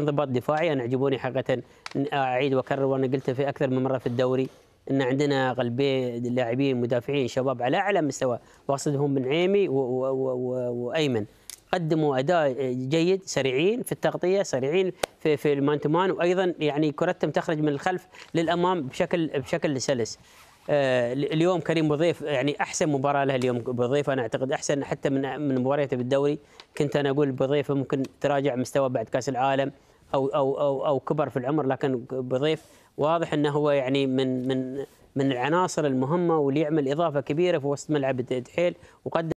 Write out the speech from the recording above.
انضباط دفاعي انا عجبوني حقيقه اعيد واكرر وانا قلت في اكثر من مره في الدوري ان عندنا غلبي لاعبين مدافعين شباب على اعلى مستوى واقصدهم من عيمي وايمن قدموا اداء جيد سريعين في التغطيه سريعين في في المان تو مان وايضا يعني كرتهم تخرج من الخلف للامام بشكل بشكل سلس آه، اليوم كريم بضيف يعني احسن مباراه له اليوم بضيف انا اعتقد احسن حتى من من مباريته بالدوري كنت انا اقول بضيف ممكن تراجع مستواه بعد كاس العالم او او او او كبر في العمر لكن بضيف واضح انه هو يعني من من من العناصر المهمه واللي يعمل اضافه كبيره في وسط ملعب الدحيل وقدم